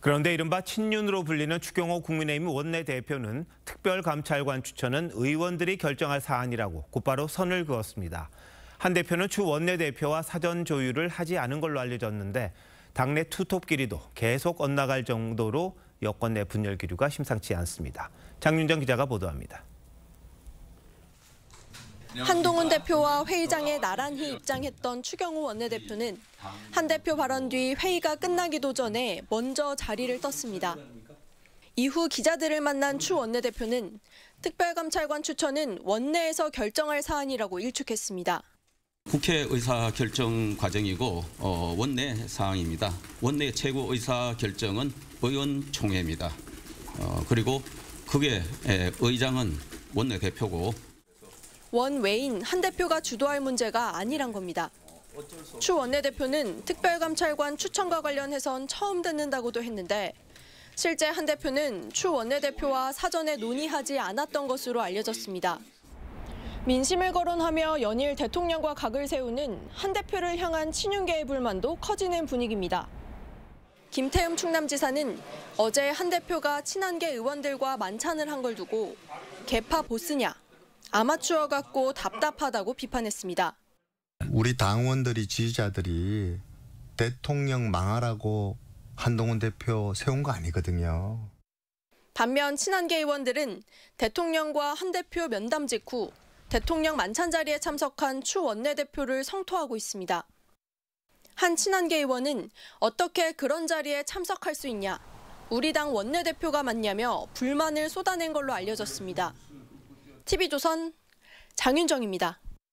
그런데 이른바 친윤으로 불리는 추경호 국민의힘 원내대표는 특별감찰관 추천은 의원들이 결정할 사안이라고 곧바로 선을 그었습니다. 한 대표는 추 원내대표와 사전 조율을 하지 않은 걸로 알려졌는데 당내 투톱끼리도 계속 엇나갈 정도로 여권 내 분열 기류가 심상치 않습니다. 장윤정 기자가 보도합니다. 한동훈 대표와 회의장에 나란히 입장했던 추경호 원내대표는 한 대표 발언 뒤 회의가 끝나기도 전에 먼저 자리를 떴습니다. 이후 기자들을 만난 추 원내대표는 특별감찰관 추천은 원내에서 결정할 사안이라고 일축했습니다. 국회 의사 결정 과정이고 어, 원내 사항입니다. 원내 최고 의사 결정은 의원총회입니다. 어, 그리고 그게 의장은 원내 대표고 원 외인 한 대표가 주도할 문제가 아니란 겁니다. 추 원내대표는 특별감찰관 추천과 관련해선 처음 듣는다고도 했는데 실제 한 대표는 추 원내대표와 사전에 논의하지 않았던 것으로 알려졌습니다. 민심을 거론하며 연일 대통령과 각을 세우는 한 대표를 향한 친윤계의 불만도 커지는 분위기입니다. 김태흠 충남지사는 어제 한 대표가 친한계 의원들과 만찬을 한 걸 두고 개파 보스냐 아마추어 같고 답답하다고 비판했습니다. 우리 당원들이 지지자들이 대통령 망하라고 한동훈 대표 세운 거 아니거든요. 반면 친한계 의원들은 대통령과 한 대표 면담 직후 대통령 만찬 자리에 참석한 추 원내대표를 성토하고 있습니다. 한 친한계 의원은 어떻게 그런 자리에 참석할 수 있냐, 우리 당 원내대표가 맞냐며 불만을 쏟아낸 걸로 알려졌습니다. TV조선 장윤정입니다.